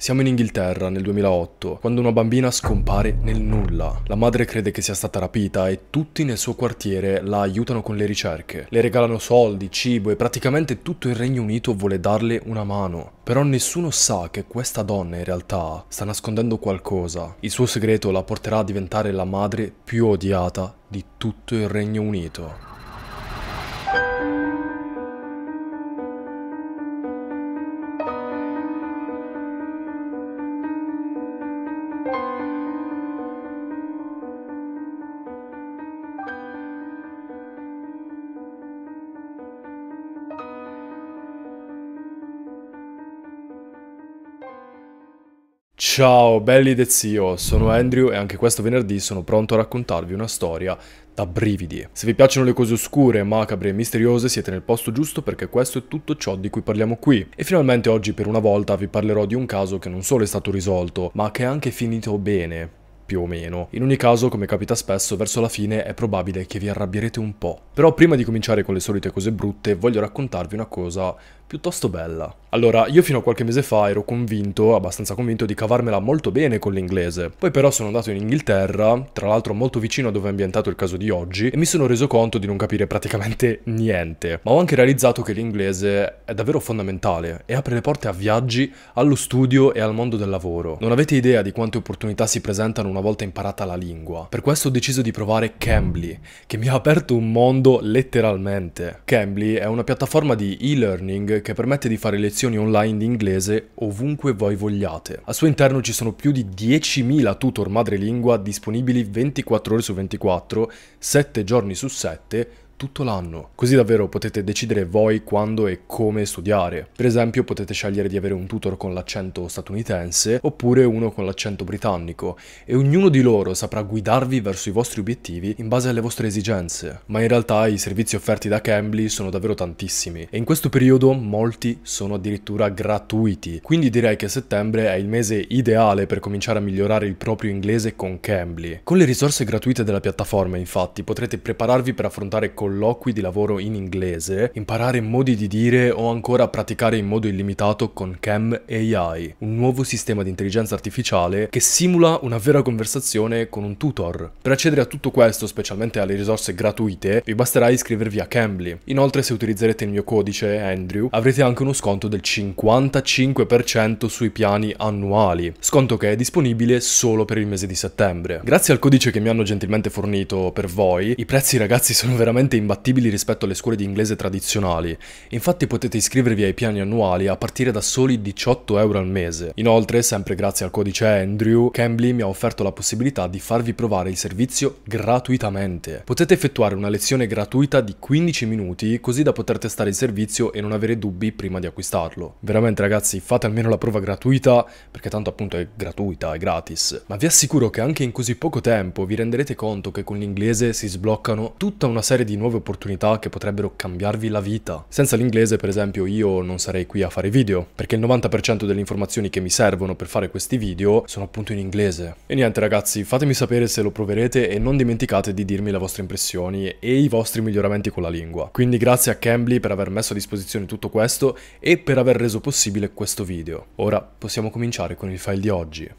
Siamo in Inghilterra nel 2008, quando una bambina scompare nel nulla. La madre crede che sia stata rapita e tutti nel suo quartiere la aiutano con le ricerche. Le regalano soldi, cibo e praticamente tutto il Regno Unito vuole darle una mano. Però nessuno sa che questa donna in realtà sta nascondendo qualcosa. Il suo segreto la porterà a diventare la madre più odiata di tutto il Regno Unito. Ciao belli de zio, sono Andrew e anche questo venerdì sono pronto a raccontarvi una storia da brividi. Se vi piacciono le cose oscure, macabre e misteriose siete nel posto giusto perché questo è tutto ciò di cui parliamo qui. E finalmente oggi per una volta vi parlerò di un caso che non solo è stato risolto, ma che è anche finito bene, più o meno. In ogni caso, come capita spesso, verso la fine è probabile che vi arrabbierete un po'. Però prima di cominciare con le solite cose brutte, voglio raccontarvi una cosa piuttosto bella. Allora, io fino a qualche mese fa ero convinto, abbastanza convinto, di cavarmela molto bene con l'inglese. Poi però sono andato in Inghilterra, tra l'altro molto vicino a dove è ambientato il caso di oggi, e mi sono reso conto di non capire praticamente niente. Ma ho anche realizzato che l'inglese è davvero fondamentale e apre le porte a viaggi, allo studio e al mondo del lavoro. Non avete idea di quante opportunità si presentano una volta imparata la lingua. Per questo ho deciso di provare Cambly, che mi ha aperto un mondo letteralmente. Cambly è una piattaforma di e-learning che permette di fare lezioni online di inglese ovunque voi vogliate. Al suo interno ci sono più di 10.000 tutor madrelingua disponibili 24 ore su 24, 7 giorni su 7, tutto l'anno. Così davvero potete decidere voi quando e come studiare. Per esempio potete scegliere di avere un tutor con l'accento statunitense oppure uno con l'accento britannico e ognuno di loro saprà guidarvi verso i vostri obiettivi in base alle vostre esigenze. Ma in realtà i servizi offerti da Cambly sono davvero tantissimi e in questo periodo molti sono addirittura gratuiti. Quindi direi che settembre è il mese ideale per cominciare a migliorare il proprio inglese con Cambly. Con le risorse gratuite della piattaforma infatti potrete prepararvi per affrontare col colloqui di lavoro in inglese, imparare modi di dire o ancora praticare in modo illimitato con Cam AI, un nuovo sistema di intelligenza artificiale che simula una vera conversazione con un tutor. Per accedere a tutto questo, specialmente alle risorse gratuite, vi basterà iscrivervi a Cambly. Inoltre, se utilizzerete il mio codice Andrew, avrete anche uno sconto del 55% sui piani annuali, sconto che è disponibile solo per il mese di settembre. Grazie al codice che mi hanno gentilmente fornito per voi, i prezzi ragazzi sono veramente imbattibili rispetto alle scuole di inglese tradizionali, infatti potete iscrivervi ai piani annuali a partire da soli 18 euro al mese. Inoltre, sempre grazie al codice Andrew, Cambly mi ha offerto la possibilità di farvi provare il servizio gratuitamente. Potete effettuare una lezione gratuita di 15 minuti così da poter testare il servizio e non avere dubbi prima di acquistarlo. Veramente ragazzi, fate almeno la prova gratuita, perché tanto appunto è gratuita, è gratis. Ma vi assicuro che anche in così poco tempo vi renderete conto che con l'inglese si sbloccano tutta una serie di nuovi nuove opportunità che potrebbero cambiarvi la vita. Senza l'inglese, per esempio, io non sarei qui a fare video, perché il 90% delle informazioni che mi servono per fare questi video sono appunto in inglese. E niente ragazzi, fatemi sapere se lo proverete e non dimenticate di dirmi le vostre impressioni e i vostri miglioramenti con la lingua. Quindi grazie a Cambly per aver messo a disposizione tutto questo e per aver reso possibile questo video. Ora possiamo cominciare con il file di oggi.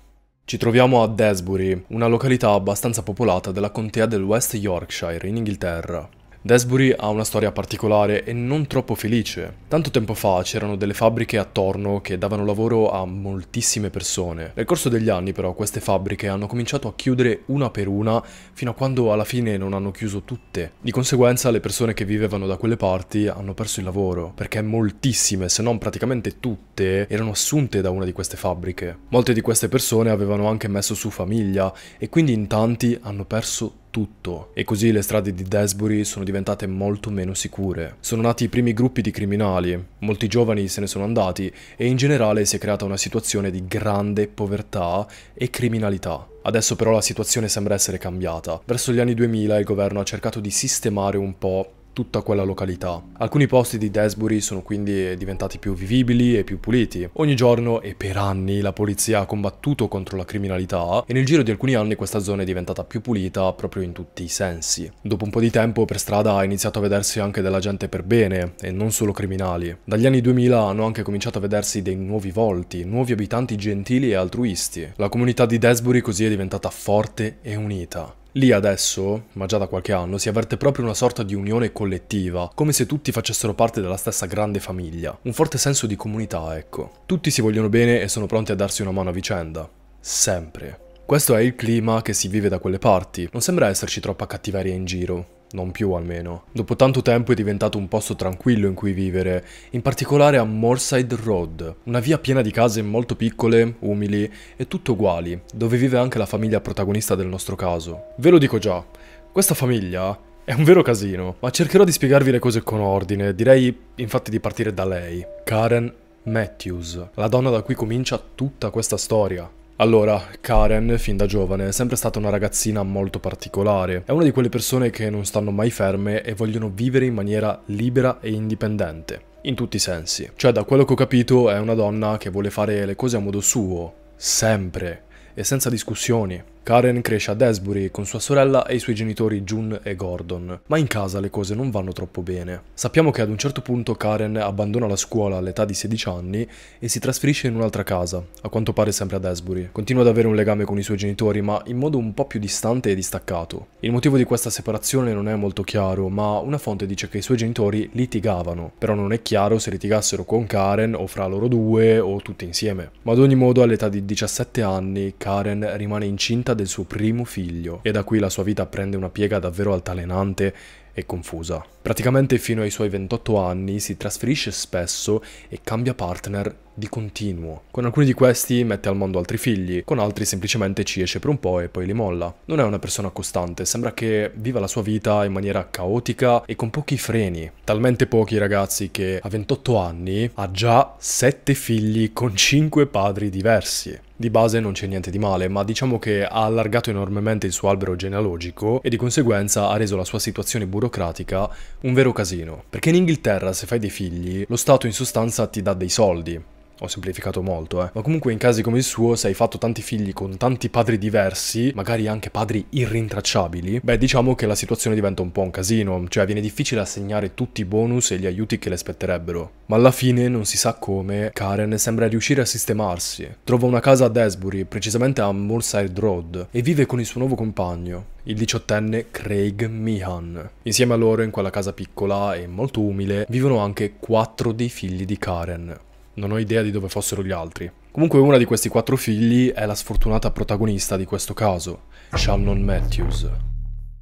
Ci troviamo a Desbury, una località abbastanza popolata della contea del West Yorkshire, in Inghilterra. Desbury ha una storia particolare e non troppo felice. Tanto tempo fa c'erano delle fabbriche attorno che davano lavoro a moltissime persone. Nel corso degli anni però queste fabbriche hanno cominciato a chiudere una per una fino a quando alla fine non hanno chiuso tutte. Di conseguenza le persone che vivevano da quelle parti hanno perso il lavoro perché moltissime, se non praticamente tutte, erano assunte da una di queste fabbriche. Molte di queste persone avevano anche messo su famiglia e quindi in tanti hanno perso tutto e così le strade di Desbury sono diventate molto meno sicure. Sono nati i primi gruppi di criminali, molti giovani se ne sono andati e in generale si è creata una situazione di grande povertà e criminalità. Adesso però la situazione sembra essere cambiata. Verso gli anni 2000 il governo ha cercato di sistemare un po' tutta quella località. Alcuni posti di Desbury sono quindi diventati più vivibili e più puliti. Ogni giorno e per anni la polizia ha combattuto contro la criminalità e nel giro di alcuni anni questa zona è diventata più pulita proprio in tutti i sensi. Dopo un po' di tempo per strada ha iniziato a vedersi anche della gente per bene e non solo criminali. Dagli anni 2000 hanno anche cominciato a vedersi dei nuovi volti, nuovi abitanti gentili e altruisti. La comunità di Desbury così è diventata forte e unita. Lì adesso, ma già da qualche anno, si avverte proprio una sorta di unione collettiva, come se tutti facessero parte della stessa grande famiglia. Un forte senso di comunità, ecco. Tutti si vogliono bene e sono pronti a darsi una mano a vicenda. Sempre. Questo è il clima che si vive da quelle parti, non sembra esserci troppa cattiveria in giro non più almeno. Dopo tanto tempo è diventato un posto tranquillo in cui vivere, in particolare a Moorside Road, una via piena di case molto piccole, umili e tutto uguali, dove vive anche la famiglia protagonista del nostro caso. Ve lo dico già, questa famiglia è un vero casino, ma cercherò di spiegarvi le cose con ordine, direi infatti di partire da lei, Karen Matthews, la donna da cui comincia tutta questa storia. Allora, Karen, fin da giovane, è sempre stata una ragazzina molto particolare. È una di quelle persone che non stanno mai ferme e vogliono vivere in maniera libera e indipendente. In tutti i sensi. Cioè, da quello che ho capito, è una donna che vuole fare le cose a modo suo. Sempre. E senza discussioni. Karen cresce ad Asbury con sua sorella e i suoi genitori June e Gordon, ma in casa le cose non vanno troppo bene. Sappiamo che ad un certo punto Karen abbandona la scuola all'età di 16 anni e si trasferisce in un'altra casa, a quanto pare sempre ad Asbury. Continua ad avere un legame con i suoi genitori, ma in modo un po' più distante e distaccato. Il motivo di questa separazione non è molto chiaro, ma una fonte dice che i suoi genitori litigavano, però non è chiaro se litigassero con Karen o fra loro due o tutti insieme. Ma ad ogni modo all'età di 17 anni Karen rimane incinta incinta del suo primo figlio e da qui la sua vita prende una piega davvero altalenante e confusa. Praticamente fino ai suoi 28 anni si trasferisce spesso e cambia partner di continuo. Con alcuni di questi mette al mondo altri figli, con altri semplicemente ci esce per un po' e poi li molla. Non è una persona costante, sembra che viva la sua vita in maniera caotica e con pochi freni. Talmente pochi ragazzi che a 28 anni ha già 7 figli con 5 padri diversi. Di base non c'è niente di male, ma diciamo che ha allargato enormemente il suo albero genealogico e di conseguenza ha reso la sua situazione burocratica un vero casino. Perché in Inghilterra se fai dei figli, lo Stato in sostanza ti dà dei soldi, ho semplificato molto, eh. Ma comunque in casi come il suo, se hai fatto tanti figli con tanti padri diversi, magari anche padri irrintracciabili, beh diciamo che la situazione diventa un po' un casino, cioè viene difficile assegnare tutti i bonus e gli aiuti che le aspetterebbero. Ma alla fine, non si sa come, Karen sembra riuscire a sistemarsi. Trova una casa ad Esbury, precisamente a Moorside Road, e vive con il suo nuovo compagno, il diciottenne Craig Meehan. Insieme a loro in quella casa piccola e molto umile vivono anche quattro dei figli di Karen non ho idea di dove fossero gli altri. Comunque una di questi quattro figli è la sfortunata protagonista di questo caso, Shannon Matthews.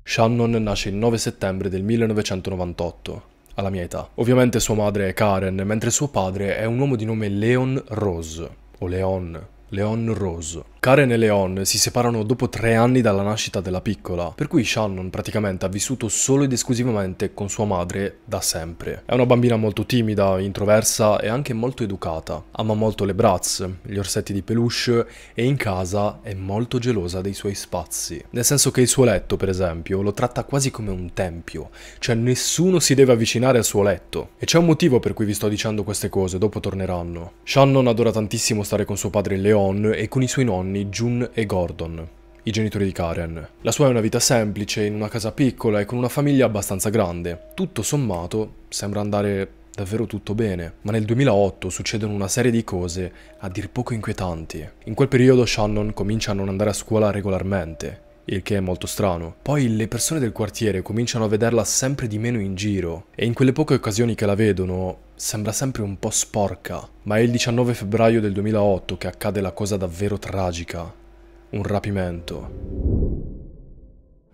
Shannon nasce il 9 settembre del 1998, alla mia età. Ovviamente sua madre è Karen, mentre suo padre è un uomo di nome Leon Rose, o Leon, Leon Rose. Karen e Leon si separano dopo tre anni dalla nascita della piccola, per cui Shannon praticamente ha vissuto solo ed esclusivamente con sua madre da sempre. È una bambina molto timida, introversa e anche molto educata. Ama molto le brats, gli orsetti di peluche e in casa è molto gelosa dei suoi spazi. Nel senso che il suo letto, per esempio, lo tratta quasi come un tempio, cioè nessuno si deve avvicinare al suo letto. E c'è un motivo per cui vi sto dicendo queste cose, dopo torneranno. Shannon adora tantissimo stare con suo padre Leon e con i suoi nonni anni June e Gordon, i genitori di Karen. La sua è una vita semplice, in una casa piccola e con una famiglia abbastanza grande. Tutto sommato sembra andare davvero tutto bene, ma nel 2008 succedono una serie di cose a dir poco inquietanti. In quel periodo Shannon comincia a non andare a scuola regolarmente, il che è molto strano. Poi le persone del quartiere cominciano a vederla sempre di meno in giro e in quelle poche occasioni che la vedono sembra sempre un po' sporca, ma è il 19 febbraio del 2008 che accade la cosa davvero tragica, un rapimento.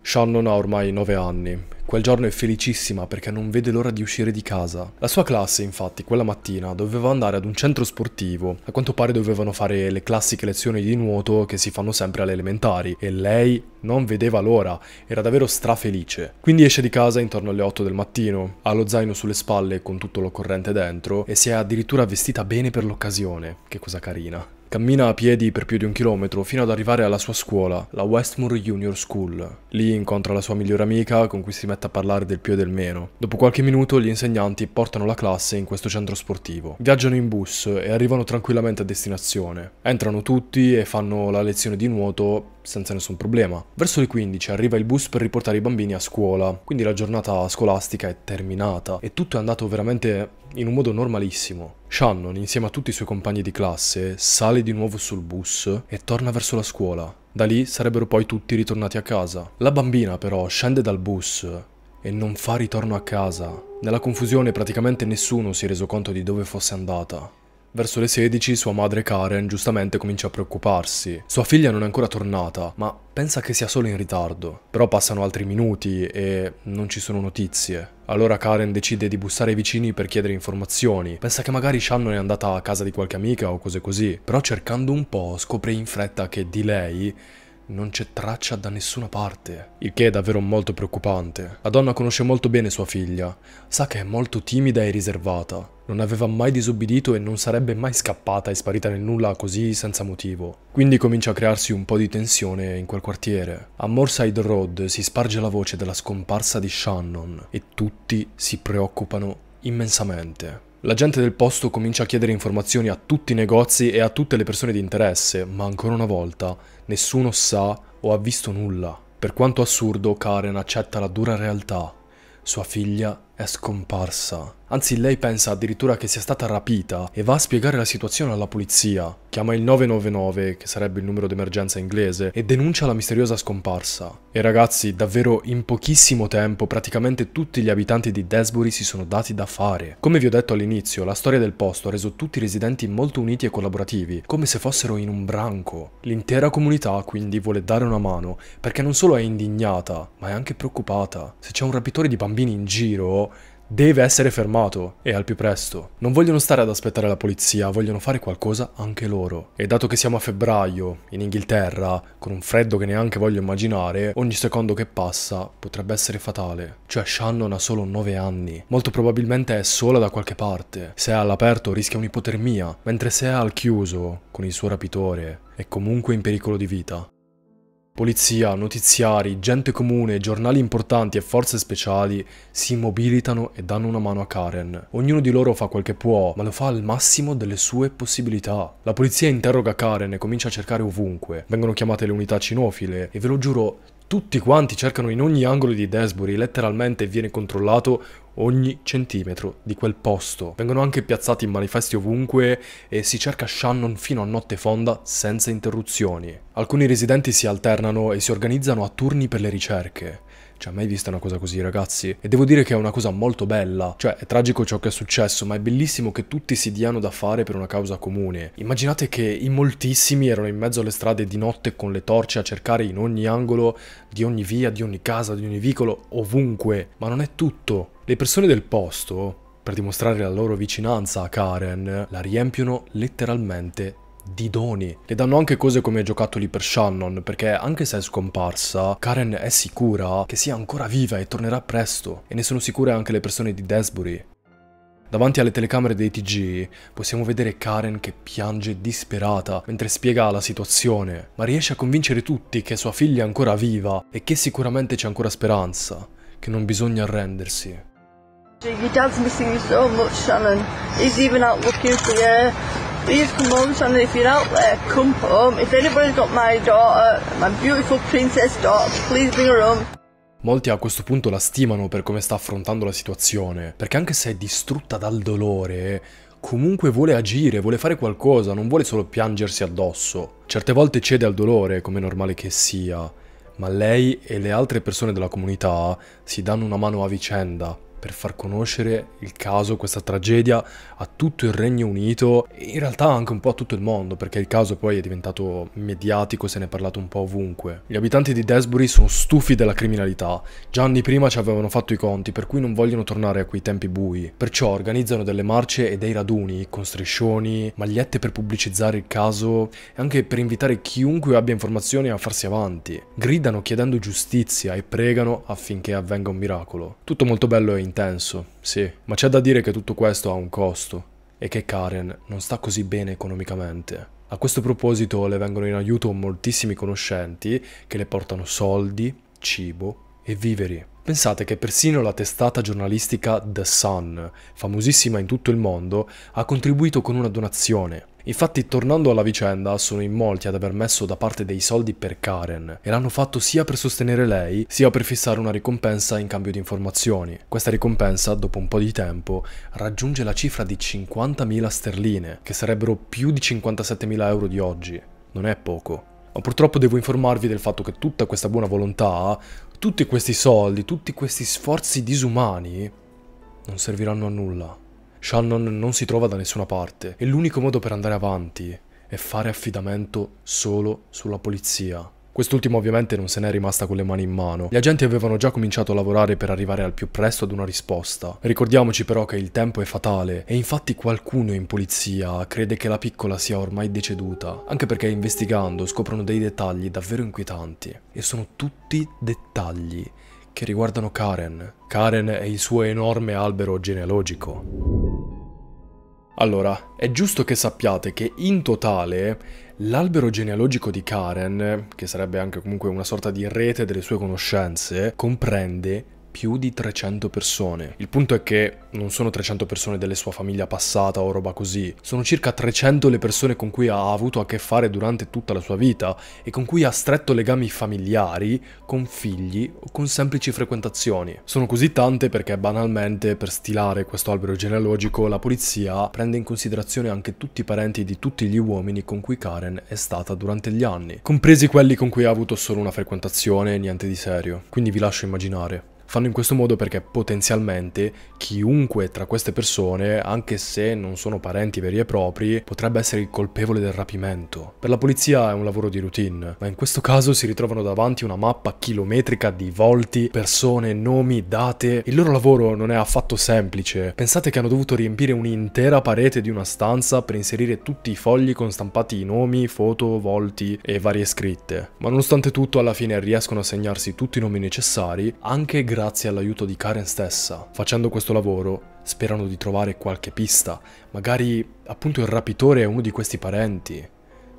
Shannon ha ormai 9 anni. Quel giorno è felicissima perché non vede l'ora di uscire di casa. La sua classe, infatti, quella mattina doveva andare ad un centro sportivo. A quanto pare dovevano fare le classiche lezioni di nuoto che si fanno sempre alle elementari e lei non vedeva l'ora, era davvero strafelice. Quindi esce di casa intorno alle 8 del mattino, ha lo zaino sulle spalle con tutto l'occorrente dentro e si è addirittura vestita bene per l'occasione. Che cosa carina. Cammina a piedi per più di un chilometro fino ad arrivare alla sua scuola, la Westmore Junior School. Lì incontra la sua migliore amica con cui si mette a parlare del più e del meno. Dopo qualche minuto gli insegnanti portano la classe in questo centro sportivo. Viaggiano in bus e arrivano tranquillamente a destinazione. Entrano tutti e fanno la lezione di nuoto senza nessun problema. Verso le 15 arriva il bus per riportare i bambini a scuola, quindi la giornata scolastica è terminata e tutto è andato veramente in un modo normalissimo. Shannon, insieme a tutti i suoi compagni di classe, sale di nuovo sul bus e torna verso la scuola. Da lì sarebbero poi tutti ritornati a casa. La bambina però scende dal bus e non fa ritorno a casa. Nella confusione praticamente nessuno si è reso conto di dove fosse andata. Verso le 16 sua madre Karen giustamente comincia a preoccuparsi. Sua figlia non è ancora tornata, ma pensa che sia solo in ritardo. Però passano altri minuti e non ci sono notizie. Allora Karen decide di bussare ai vicini per chiedere informazioni. Pensa che magari Shannon è andata a casa di qualche amica o cose così. Però cercando un po' scopre in fretta che di lei non c'è traccia da nessuna parte, il che è davvero molto preoccupante. La donna conosce molto bene sua figlia, sa che è molto timida e riservata, non aveva mai disobbedito e non sarebbe mai scappata e sparita nel nulla così senza motivo. Quindi comincia a crearsi un po' di tensione in quel quartiere. A Morside Road si sparge la voce della scomparsa di Shannon e tutti si preoccupano immensamente. La gente del posto comincia a chiedere informazioni a tutti i negozi e a tutte le persone di interesse, ma ancora una volta nessuno sa o ha visto nulla. Per quanto assurdo, Karen accetta la dura realtà. Sua figlia è scomparsa. Anzi, lei pensa addirittura che sia stata rapita e va a spiegare la situazione alla polizia. Chiama il 999, che sarebbe il numero d'emergenza inglese, e denuncia la misteriosa scomparsa. E ragazzi, davvero in pochissimo tempo praticamente tutti gli abitanti di Desbury si sono dati da fare. Come vi ho detto all'inizio, la storia del posto ha reso tutti i residenti molto uniti e collaborativi, come se fossero in un branco. L'intera comunità quindi vuole dare una mano, perché non solo è indignata, ma è anche preoccupata. Se c'è un rapitore di bambini in giro, deve essere fermato e al più presto. Non vogliono stare ad aspettare la polizia, vogliono fare qualcosa anche loro. E dato che siamo a febbraio, in Inghilterra, con un freddo che neanche voglio immaginare, ogni secondo che passa potrebbe essere fatale. Cioè Shannon ha solo 9 anni, molto probabilmente è sola da qualche parte. Se è all'aperto rischia un'ipotermia, mentre se è al chiuso, con il suo rapitore, è comunque in pericolo di vita. Polizia, notiziari, gente comune, giornali importanti e forze speciali si mobilitano e danno una mano a Karen. Ognuno di loro fa quel che può, ma lo fa al massimo delle sue possibilità. La polizia interroga Karen e comincia a cercare ovunque. Vengono chiamate le unità cinofile e ve lo giuro, tutti quanti cercano in ogni angolo di Desbury, letteralmente viene controllato ogni centimetro di quel posto. Vengono anche piazzati manifesti ovunque e si cerca Shannon fino a notte fonda senza interruzioni. Alcuni residenti si alternano e si organizzano a turni per le ricerche. Cioè, mai vista una cosa così, ragazzi? E devo dire che è una cosa molto bella. Cioè, è tragico ciò che è successo, ma è bellissimo che tutti si diano da fare per una causa comune. Immaginate che in moltissimi erano in mezzo alle strade di notte con le torce a cercare in ogni angolo, di ogni via, di ogni casa, di ogni vicolo, ovunque. Ma non è tutto. Le persone del posto, per dimostrare la loro vicinanza a Karen, la riempiono letteralmente di doni. Le danno anche cose come giocattoli per Shannon, perché anche se è scomparsa, Karen è sicura che sia ancora viva e tornerà presto, e ne sono sicure anche le persone di Desbury. Davanti alle telecamere dei TG possiamo vedere Karen che piange disperata mentre spiega la situazione, ma riesce a convincere tutti che sua figlia è ancora viva e che sicuramente c'è ancora speranza, che non bisogna arrendersi. Your dad's missing you so much, Shannon. He's even out looking for you leave home Sunday if you're out there come home if anybody's got my daughter my beautiful princess daughter please bring her home Molti a questo punto la stimano per come sta affrontando la situazione, perché anche se è distrutta dal dolore, comunque vuole agire, vuole fare qualcosa, non vuole solo piangersi addosso. Certe volte cede al dolore, come è normale che sia, ma lei e le altre persone della comunità si danno una mano a vicenda, per far conoscere il caso, questa tragedia a tutto il Regno Unito e in realtà anche un po' a tutto il mondo perché il caso poi è diventato mediatico, se ne è parlato un po' ovunque. Gli abitanti di Desbury sono stufi della criminalità, già anni prima ci avevano fatto i conti per cui non vogliono tornare a quei tempi bui, perciò organizzano delle marce e dei raduni con striscioni, magliette per pubblicizzare il caso e anche per invitare chiunque abbia informazioni a farsi avanti. Gridano chiedendo giustizia e pregano affinché avvenga un miracolo. Tutto molto bello e interessante intenso, sì, ma c'è da dire che tutto questo ha un costo e che Karen non sta così bene economicamente. A questo proposito le vengono in aiuto moltissimi conoscenti che le portano soldi, cibo e viveri. Pensate che persino la testata giornalistica The Sun, famosissima in tutto il mondo, ha contribuito con una donazione Infatti, tornando alla vicenda, sono in molti ad aver messo da parte dei soldi per Karen e l'hanno fatto sia per sostenere lei, sia per fissare una ricompensa in cambio di informazioni. Questa ricompensa, dopo un po' di tempo, raggiunge la cifra di 50.000 sterline, che sarebbero più di 57.000 euro di oggi. Non è poco. Ma purtroppo devo informarvi del fatto che tutta questa buona volontà, tutti questi soldi, tutti questi sforzi disumani, non serviranno a nulla. Shannon non si trova da nessuna parte e l'unico modo per andare avanti è fare affidamento solo sulla polizia. Quest'ultima ovviamente non se n'è rimasta con le mani in mano. Gli agenti avevano già cominciato a lavorare per arrivare al più presto ad una risposta. Ricordiamoci però che il tempo è fatale e infatti qualcuno in polizia crede che la piccola sia ormai deceduta, anche perché investigando scoprono dei dettagli davvero inquietanti. E sono tutti dettagli che riguardano Karen. Karen e il suo enorme albero genealogico. Allora, è giusto che sappiate che in totale l'albero genealogico di Karen, che sarebbe anche comunque una sorta di rete delle sue conoscenze, comprende più di 300 persone. Il punto è che non sono 300 persone della sua famiglia passata o roba così, sono circa 300 le persone con cui ha avuto a che fare durante tutta la sua vita e con cui ha stretto legami familiari, con figli o con semplici frequentazioni. Sono così tante perché banalmente per stilare questo albero genealogico la polizia prende in considerazione anche tutti i parenti di tutti gli uomini con cui Karen è stata durante gli anni, compresi quelli con cui ha avuto solo una frequentazione, e niente di serio. Quindi vi lascio immaginare. Fanno in questo modo perché potenzialmente chiunque tra queste persone, anche se non sono parenti veri e propri, potrebbe essere il colpevole del rapimento. Per la polizia è un lavoro di routine, ma in questo caso si ritrovano davanti una mappa chilometrica di volti, persone, nomi, date. Il loro lavoro non è affatto semplice. Pensate che hanno dovuto riempire un'intera parete di una stanza per inserire tutti i fogli con stampati i nomi, foto, volti e varie scritte. Ma nonostante tutto alla fine riescono a segnarsi tutti i nomi necessari, anche grazie grazie all'aiuto di Karen stessa. Facendo questo lavoro sperano di trovare qualche pista, magari appunto il rapitore è uno di questi parenti,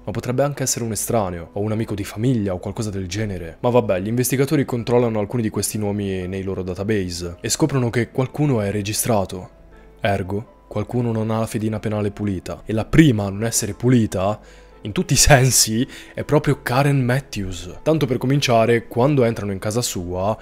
ma potrebbe anche essere un estraneo, o un amico di famiglia, o qualcosa del genere. Ma vabbè, gli investigatori controllano alcuni di questi nomi nei loro database e scoprono che qualcuno è registrato. Ergo, qualcuno non ha la fedina penale pulita. E la prima a non essere pulita, in tutti i sensi, è proprio Karen Matthews. Tanto per cominciare, quando entrano in casa sua,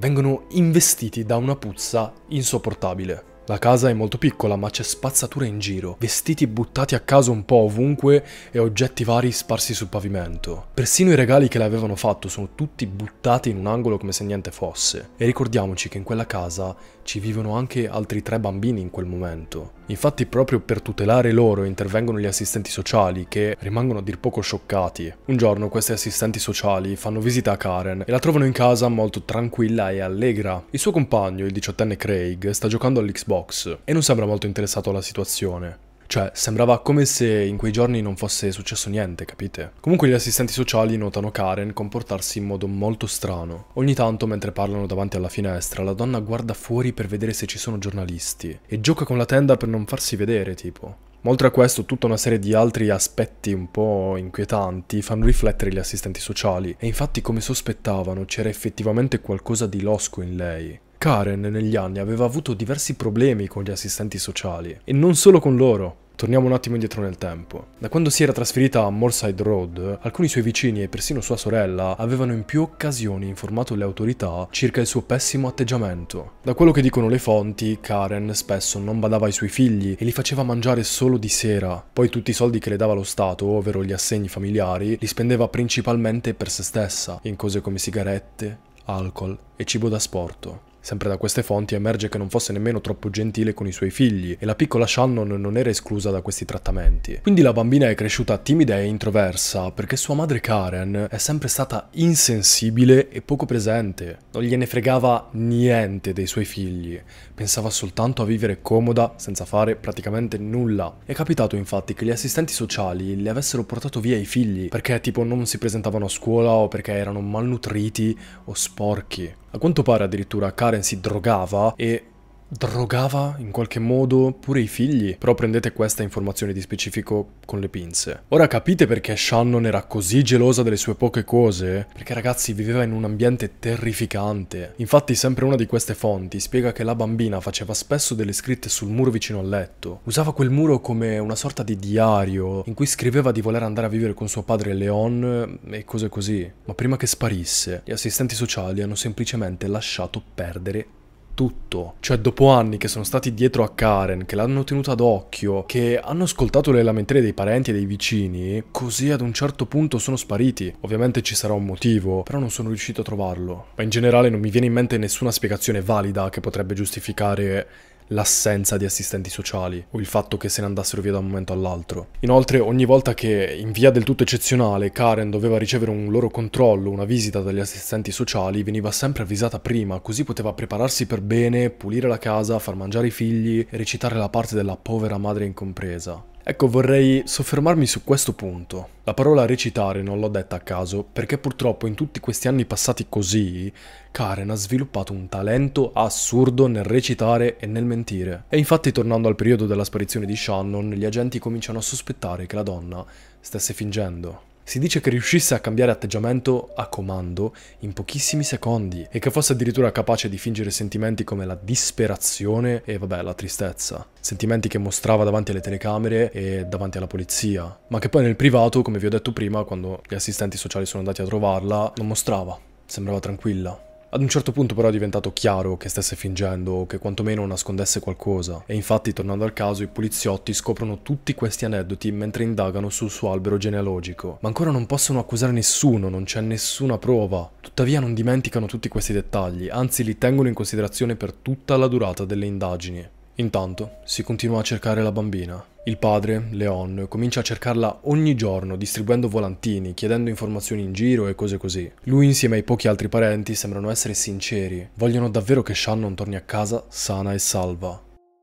vengono investiti da una puzza insopportabile. La casa è molto piccola ma c'è spazzatura in giro, vestiti buttati a caso un po' ovunque e oggetti vari sparsi sul pavimento. Persino i regali che le avevano fatto sono tutti buttati in un angolo come se niente fosse. E ricordiamoci che in quella casa ci vivono anche altri tre bambini in quel momento. Infatti proprio per tutelare loro intervengono gli assistenti sociali che rimangono a dir poco scioccati. Un giorno questi assistenti sociali fanno visita a Karen e la trovano in casa molto tranquilla e allegra. Il suo compagno, il diciottenne Craig, sta giocando all'Xbox e non sembra molto interessato alla situazione. Cioè, sembrava come se in quei giorni non fosse successo niente, capite? Comunque gli assistenti sociali notano Karen comportarsi in modo molto strano. Ogni tanto, mentre parlano davanti alla finestra, la donna guarda fuori per vedere se ci sono giornalisti e gioca con la tenda per non farsi vedere, tipo. Ma oltre a questo, tutta una serie di altri aspetti un po' inquietanti fanno riflettere gli assistenti sociali, e infatti, come sospettavano, c'era effettivamente qualcosa di losco in lei. Karen negli anni aveva avuto diversi problemi con gli assistenti sociali, e non solo con loro. Torniamo un attimo indietro nel tempo. Da quando si era trasferita a Morside Road, alcuni suoi vicini e persino sua sorella avevano in più occasioni informato le autorità circa il suo pessimo atteggiamento. Da quello che dicono le fonti, Karen spesso non badava ai suoi figli e li faceva mangiare solo di sera. Poi tutti i soldi che le dava lo Stato, ovvero gli assegni familiari, li spendeva principalmente per se stessa, in cose come sigarette, alcol e cibo da sporto. Sempre da queste fonti emerge che non fosse nemmeno troppo gentile con i suoi figli e la piccola Shannon non era esclusa da questi trattamenti. Quindi la bambina è cresciuta timida e introversa perché sua madre Karen è sempre stata insensibile e poco presente. Non gliene fregava niente dei suoi figli, pensava soltanto a vivere comoda senza fare praticamente nulla. È capitato infatti che gli assistenti sociali le avessero portato via i figli perché tipo non si presentavano a scuola o perché erano malnutriti o sporchi. A quanto pare addirittura Karen si drogava e drogava in qualche modo pure i figli, però prendete questa informazione di specifico con le pinze. Ora capite perché Shannon era così gelosa delle sue poche cose? Perché ragazzi viveva in un ambiente terrificante. Infatti sempre una di queste fonti spiega che la bambina faceva spesso delle scritte sul muro vicino al letto, usava quel muro come una sorta di diario in cui scriveva di voler andare a vivere con suo padre Leon eh, e cose così. Ma prima che sparisse, gli assistenti sociali hanno semplicemente lasciato perdere tutto. Cioè, dopo anni che sono stati dietro a Karen, che l'hanno tenuta d'occhio, che hanno ascoltato le lamenterie dei parenti e dei vicini, così ad un certo punto sono spariti. Ovviamente ci sarà un motivo, però non sono riuscito a trovarlo. Ma in generale non mi viene in mente nessuna spiegazione valida che potrebbe giustificare l'assenza di assistenti sociali o il fatto che se ne andassero via da un momento all'altro. Inoltre ogni volta che in via del tutto eccezionale Karen doveva ricevere un loro controllo, una visita dagli assistenti sociali, veniva sempre avvisata prima, così poteva prepararsi per bene, pulire la casa, far mangiare i figli e recitare la parte della povera madre incompresa. Ecco, vorrei soffermarmi su questo punto. La parola recitare non l'ho detta a caso, perché purtroppo in tutti questi anni passati così, Karen ha sviluppato un talento assurdo nel recitare e nel mentire. E infatti, tornando al periodo della sparizione di Shannon, gli agenti cominciano a sospettare che la donna stesse fingendo. Si dice che riuscisse a cambiare atteggiamento a comando in pochissimi secondi e che fosse addirittura capace di fingere sentimenti come la disperazione e vabbè la tristezza, sentimenti che mostrava davanti alle telecamere e davanti alla polizia, ma che poi nel privato, come vi ho detto prima, quando gli assistenti sociali sono andati a trovarla, non mostrava, sembrava tranquilla. Ad un certo punto però è diventato chiaro che stesse fingendo o che quantomeno nascondesse qualcosa e infatti tornando al caso i poliziotti scoprono tutti questi aneddoti mentre indagano sul suo albero genealogico, ma ancora non possono accusare nessuno, non c'è nessuna prova. Tuttavia non dimenticano tutti questi dettagli, anzi li tengono in considerazione per tutta la durata delle indagini. Intanto si continua a cercare la bambina. Il padre, Leon, comincia a cercarla ogni giorno distribuendo volantini, chiedendo informazioni in giro e cose così. Lui insieme ai pochi altri parenti sembrano essere sinceri, vogliono davvero che Shannon torni a casa sana e salva.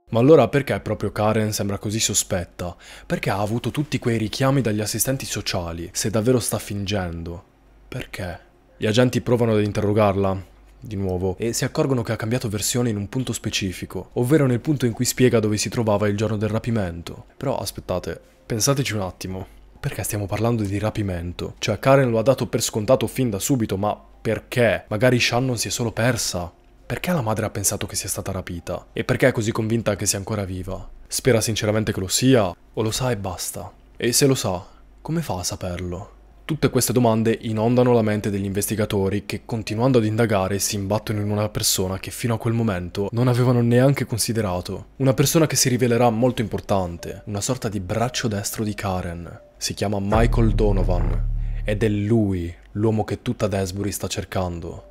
Ma allora perché proprio Karen sembra così sospetta? Perché ha avuto tutti quei richiami dagli assistenti sociali, se davvero sta fingendo? Perché? Gli agenti provano ad interrogarla, di nuovo, e si accorgono che ha cambiato versione in un punto specifico, ovvero nel punto in cui spiega dove si trovava il giorno del rapimento. Però aspettate, pensateci un attimo. Perché stiamo parlando di rapimento? Cioè Karen lo ha dato per scontato fin da subito, ma perché? Magari Shannon si è solo persa. Perché la madre ha pensato che sia stata rapita? E perché è così convinta che sia ancora viva? Spera sinceramente che lo sia, o lo sa e basta. E se lo sa, come fa a saperlo? Tutte queste domande inondano la mente degli investigatori che continuando ad indagare si imbattono in una persona che fino a quel momento non avevano neanche considerato. Una persona che si rivelerà molto importante, una sorta di braccio destro di Karen. Si chiama Michael Donovan ed è lui l'uomo che tutta Desbury sta cercando.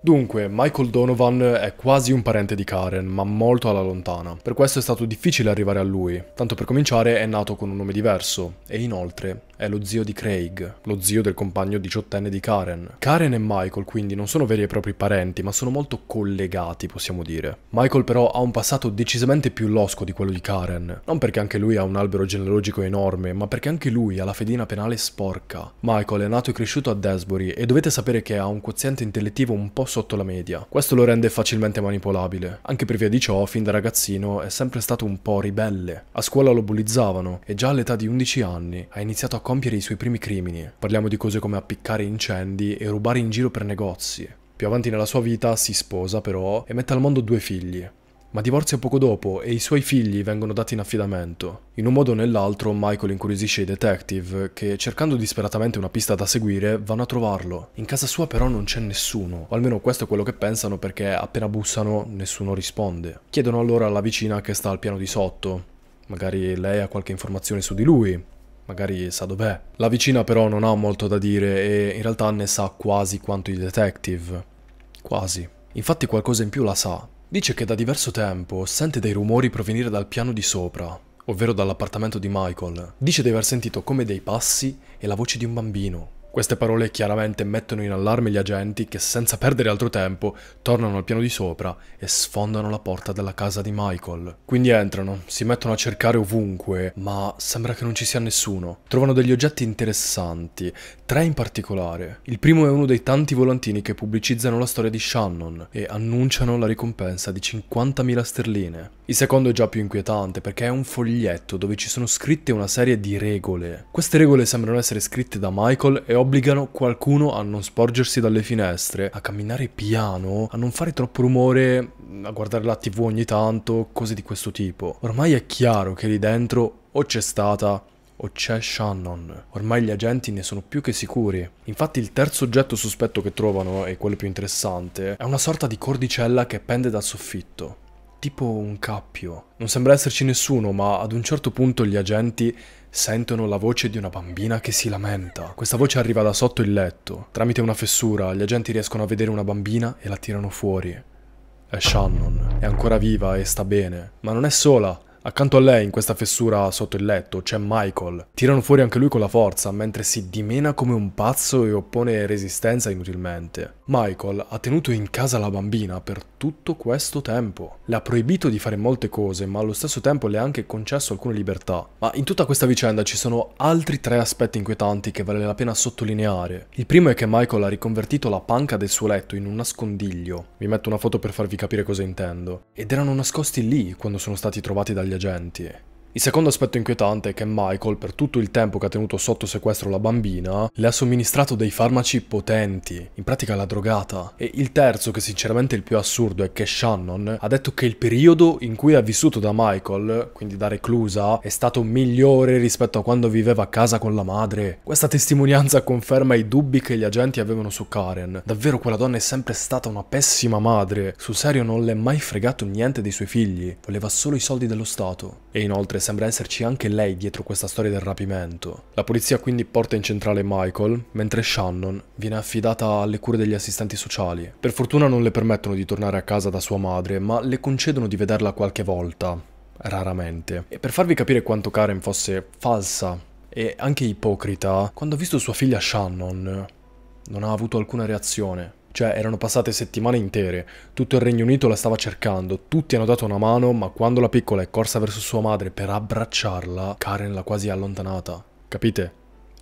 Dunque, Michael Donovan è quasi un parente di Karen, ma molto alla lontana. Per questo è stato difficile arrivare a lui. Tanto per cominciare è nato con un nome diverso e inoltre è lo zio di Craig, lo zio del compagno diciottenne di Karen. Karen e Michael quindi non sono veri e propri parenti, ma sono molto collegati, possiamo dire. Michael però ha un passato decisamente più losco di quello di Karen, non perché anche lui ha un albero genealogico enorme, ma perché anche lui ha la fedina penale sporca. Michael è nato e cresciuto a Desbury e dovete sapere che ha un quoziente intellettivo un po' sotto la media. Questo lo rende facilmente manipolabile. Anche per via di ciò, fin da ragazzino è sempre stato un po' ribelle. A scuola lo bullizzavano e già all'età di 11 anni ha iniziato a compiere i suoi primi crimini. Parliamo di cose come appiccare incendi e rubare in giro per negozi. Più avanti nella sua vita si sposa però e mette al mondo due figli. Ma divorzia poco dopo e i suoi figli vengono dati in affidamento. In un modo o nell'altro Michael incuriosisce i detective che, cercando disperatamente una pista da seguire, vanno a trovarlo. In casa sua però non c'è nessuno, o almeno questo è quello che pensano perché appena bussano nessuno risponde. Chiedono allora alla vicina che sta al piano di sotto. Magari lei ha qualche informazione su di lui, magari sa dov'è. La vicina però non ha molto da dire e in realtà ne sa quasi quanto i detective. Quasi. Infatti qualcosa in più la sa. Dice che da diverso tempo sente dei rumori provenire dal piano di sopra, ovvero dall'appartamento di Michael. Dice di aver sentito come dei passi e la voce di un bambino. Queste parole chiaramente mettono in allarme gli agenti che senza perdere altro tempo tornano al piano di sopra e sfondano la porta della casa di Michael. Quindi entrano, si mettono a cercare ovunque, ma sembra che non ci sia nessuno. Trovano degli oggetti interessanti, tre in particolare. Il primo è uno dei tanti volantini che pubblicizzano la storia di Shannon e annunciano la ricompensa di 50.000 sterline. Il secondo è già più inquietante perché è un foglietto dove ci sono scritte una serie di regole. Queste regole sembrano essere scritte da Michael e obbligano qualcuno a non sporgersi dalle finestre, a camminare piano, a non fare troppo rumore, a guardare la tv ogni tanto, cose di questo tipo. Ormai è chiaro che lì dentro o c'è stata o c'è Shannon. Ormai gli agenti ne sono più che sicuri. Infatti il terzo oggetto sospetto che trovano, e quello più interessante, è una sorta di cordicella che pende dal soffitto tipo un cappio. Non sembra esserci nessuno, ma ad un certo punto gli agenti sentono la voce di una bambina che si lamenta. Questa voce arriva da sotto il letto. Tramite una fessura, gli agenti riescono a vedere una bambina e la tirano fuori. È Shannon, è ancora viva e sta bene, ma non è sola. Accanto a lei, in questa fessura sotto il letto, c'è Michael. Tirano fuori anche lui con la forza, mentre si dimena come un pazzo e oppone resistenza inutilmente. Michael ha tenuto in casa la bambina per tutto questo tempo. Le ha proibito di fare molte cose, ma allo stesso tempo le ha anche concesso alcune libertà. Ma in tutta questa vicenda ci sono altri tre aspetti inquietanti che vale la pena sottolineare. Il primo è che Michael ha riconvertito la panca del suo letto in un nascondiglio. Vi metto una foto per farvi capire cosa intendo. Ed erano nascosti lì quando sono stati trovati dagli agli agenti il secondo aspetto inquietante è che Michael, per tutto il tempo che ha tenuto sotto sequestro la bambina, le ha somministrato dei farmaci potenti, in pratica l'ha drogata. E il terzo, che sinceramente è il più assurdo, è che Shannon ha detto che il periodo in cui ha vissuto da Michael, quindi da reclusa, è stato migliore rispetto a quando viveva a casa con la madre. Questa testimonianza conferma i dubbi che gli agenti avevano su Karen. Davvero quella donna è sempre stata una pessima madre. Sul serio non le è mai fregato niente dei suoi figli, voleva solo i soldi dello Stato. E inoltre sembra esserci anche lei dietro questa storia del rapimento. La polizia quindi porta in centrale Michael, mentre Shannon viene affidata alle cure degli assistenti sociali. Per fortuna non le permettono di tornare a casa da sua madre, ma le concedono di vederla qualche volta, raramente. E per farvi capire quanto Karen fosse falsa e anche ipocrita, quando ha visto sua figlia Shannon non ha avuto alcuna reazione. Cioè, erano passate settimane intere, tutto il Regno Unito la stava cercando, tutti hanno dato una mano, ma quando la piccola è corsa verso sua madre per abbracciarla, Karen l'ha quasi allontanata. Capite?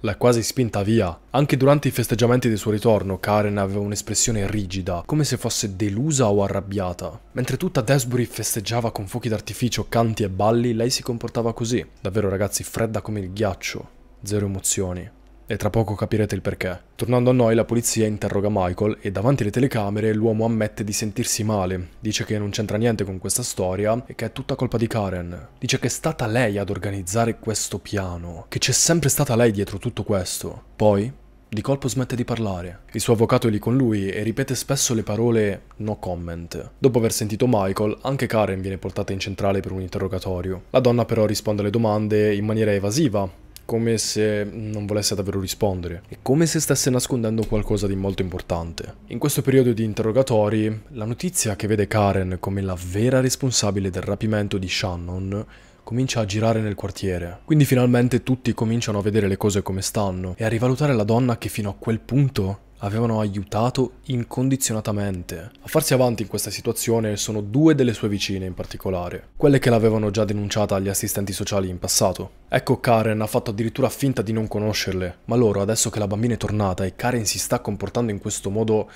L'ha quasi spinta via. Anche durante i festeggiamenti del suo ritorno, Karen aveva un'espressione rigida, come se fosse delusa o arrabbiata. Mentre tutta Desbury festeggiava con fuochi d'artificio, canti e balli, lei si comportava così. Davvero ragazzi, fredda come il ghiaccio. Zero emozioni. E tra poco capirete il perché. Tornando a noi, la polizia interroga Michael e davanti alle telecamere l'uomo ammette di sentirsi male. Dice che non c'entra niente con questa storia e che è tutta colpa di Karen. Dice che è stata lei ad organizzare questo piano, che c'è sempre stata lei dietro tutto questo. Poi, di colpo smette di parlare. Il suo avvocato è lì con lui e ripete spesso le parole no comment. Dopo aver sentito Michael, anche Karen viene portata in centrale per un interrogatorio. La donna però risponde alle domande in maniera evasiva, come se non volesse davvero rispondere e come se stesse nascondendo qualcosa di molto importante. In questo periodo di interrogatori, la notizia che vede Karen come la vera responsabile del rapimento di Shannon comincia a girare nel quartiere. Quindi finalmente tutti cominciano a vedere le cose come stanno e a rivalutare la donna che fino a quel punto avevano aiutato incondizionatamente. A farsi avanti in questa situazione sono due delle sue vicine in particolare, quelle che l'avevano già denunciata agli assistenti sociali in passato. Ecco Karen ha fatto addirittura finta di non conoscerle, ma loro adesso che la bambina è tornata e Karen si sta comportando in questo modo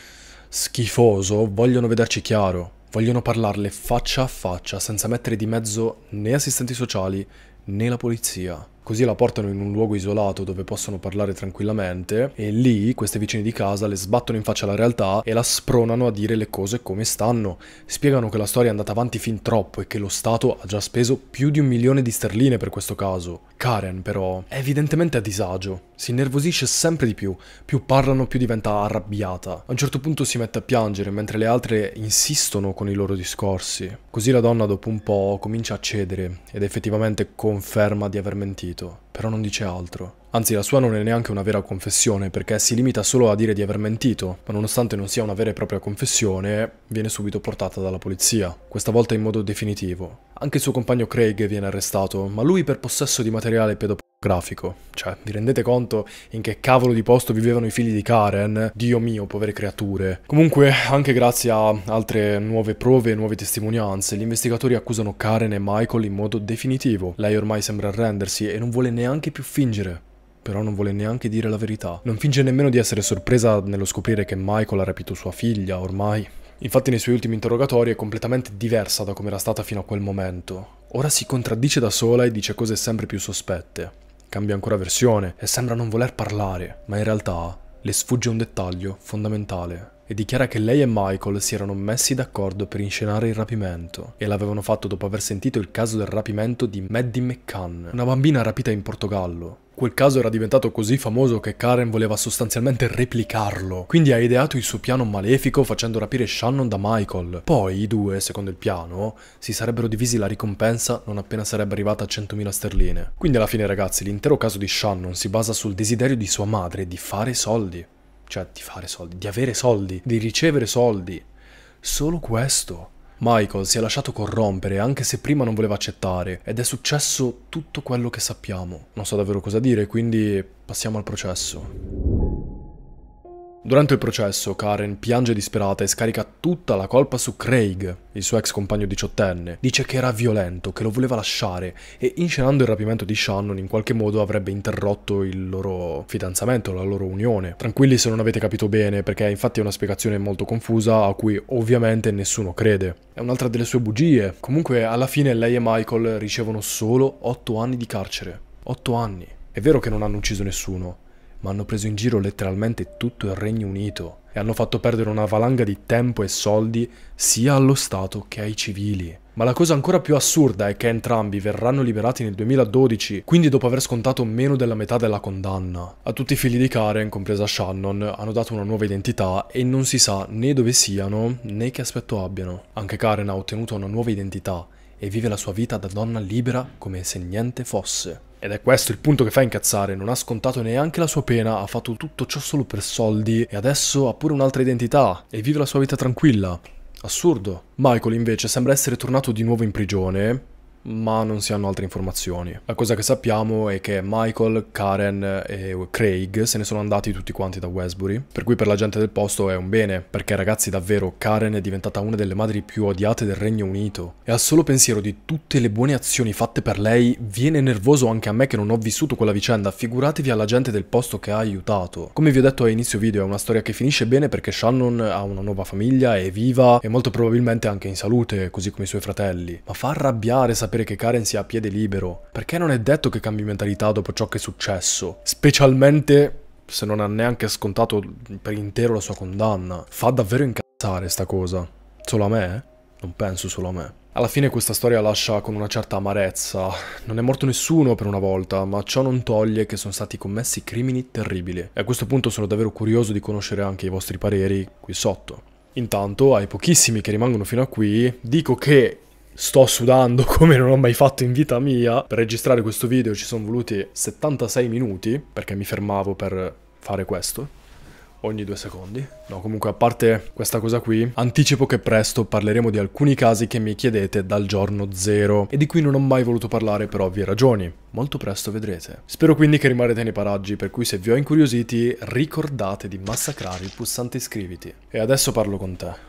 schifoso, vogliono vederci chiaro. Vogliono parlarle faccia a faccia senza mettere di mezzo né assistenti sociali né la polizia. Così la portano in un luogo isolato dove possono parlare tranquillamente e lì queste vicine di casa le sbattono in faccia alla realtà e la spronano a dire le cose come stanno. Spiegano che la storia è andata avanti fin troppo e che lo Stato ha già speso più di un milione di sterline per questo caso. Karen però è evidentemente a disagio, si innervosisce sempre di più, più parlano più diventa arrabbiata. A un certo punto si mette a piangere mentre le altre insistono con i loro discorsi. Così la donna dopo un po' comincia a cedere ed effettivamente conferma di aver mentito. bientôt. però non dice altro. Anzi, la sua non è neanche una vera confessione, perché si limita solo a dire di aver mentito, ma nonostante non sia una vera e propria confessione, viene subito portata dalla polizia, questa volta in modo definitivo. Anche il suo compagno Craig viene arrestato, ma lui per possesso di materiale pedopornografico. Cioè, vi rendete conto in che cavolo di posto vivevano i figli di Karen? Dio mio, povere creature. Comunque, anche grazie a altre nuove prove e nuove testimonianze, gli investigatori accusano Karen e Michael in modo definitivo. Lei ormai sembra arrendersi e non vuole neanche neanche più fingere. Però non vuole neanche dire la verità. Non finge nemmeno di essere sorpresa nello scoprire che Michael ha rapito sua figlia, ormai. Infatti nei suoi ultimi interrogatori è completamente diversa da come era stata fino a quel momento. Ora si contraddice da sola e dice cose sempre più sospette. Cambia ancora versione e sembra non voler parlare, ma in realtà le sfugge un dettaglio fondamentale e dichiara che lei e Michael si erano messi d'accordo per inscenare il rapimento e l'avevano fatto dopo aver sentito il caso del rapimento di Maddie McCann, una bambina rapita in Portogallo. Quel caso era diventato così famoso che Karen voleva sostanzialmente replicarlo, quindi ha ideato il suo piano malefico facendo rapire Shannon da Michael. Poi i due, secondo il piano, si sarebbero divisi la ricompensa non appena sarebbe arrivata a 100.000 sterline. Quindi alla fine ragazzi, l'intero caso di Shannon si basa sul desiderio di sua madre di fare soldi cioè di fare soldi, di avere soldi, di ricevere soldi. Solo questo. Michael si è lasciato corrompere anche se prima non voleva accettare ed è successo tutto quello che sappiamo. Non so davvero cosa dire, quindi passiamo al processo. Durante il processo, Karen piange disperata e scarica tutta la colpa su Craig, il suo ex compagno diciottenne. Dice che era violento, che lo voleva lasciare e inscenando il rapimento di Shannon in qualche modo avrebbe interrotto il loro fidanzamento, la loro unione. Tranquilli se non avete capito bene, perché infatti è una spiegazione molto confusa a cui ovviamente nessuno crede. È un'altra delle sue bugie. Comunque alla fine lei e Michael ricevono solo 8 anni di carcere. 8 anni. È vero che non hanno ucciso nessuno, ma hanno preso in giro letteralmente tutto il Regno Unito e hanno fatto perdere una valanga di tempo e soldi sia allo Stato che ai civili. Ma la cosa ancora più assurda è che entrambi verranno liberati nel 2012, quindi dopo aver scontato meno della metà della condanna. A tutti i figli di Karen, compresa Shannon, hanno dato una nuova identità e non si sa né dove siano né che aspetto abbiano. Anche Karen ha ottenuto una nuova identità e vive la sua vita da donna libera come se niente fosse. Ed è questo il punto che fa incazzare, non ha scontato neanche la sua pena, ha fatto tutto ciò solo per soldi e adesso ha pure un'altra identità e vive la sua vita tranquilla. Assurdo. Michael invece sembra essere tornato di nuovo in prigione ma non si hanno altre informazioni. La cosa che sappiamo è che Michael, Karen e Craig se ne sono andati tutti quanti da Westbury, per cui per la gente del posto è un bene, perché ragazzi davvero Karen è diventata una delle madri più odiate del Regno Unito e al solo pensiero di tutte le buone azioni fatte per lei viene nervoso anche a me che non ho vissuto quella vicenda, figuratevi alla gente del posto che ha aiutato. Come vi ho detto a inizio video è una storia che finisce bene perché Shannon ha una nuova famiglia, è viva e molto probabilmente anche in salute, così come i suoi fratelli, ma fa arrabbiare sapere sapere che Karen sia a piede libero, perché non è detto che cambi mentalità dopo ciò che è successo? Specialmente se non ha neanche scontato per intero la sua condanna. Fa davvero incazzare sta cosa. Solo a me? Non penso solo a me. Alla fine questa storia lascia con una certa amarezza. Non è morto nessuno per una volta, ma ciò non toglie che sono stati commessi crimini terribili. E a questo punto sono davvero curioso di conoscere anche i vostri pareri qui sotto. Intanto, ai pochissimi che rimangono fino a qui, dico che Sto sudando come non ho mai fatto in vita mia. Per registrare questo video ci sono voluti 76 minuti, perché mi fermavo per fare questo ogni due secondi. No, comunque a parte questa cosa qui, anticipo che presto parleremo di alcuni casi che mi chiedete dal giorno zero e di cui non ho mai voluto parlare per ovvie ragioni. Molto presto vedrete. Spero quindi che rimarrete nei paraggi, per cui se vi ho incuriositi ricordate di massacrare il pulsante iscriviti. E adesso parlo con te.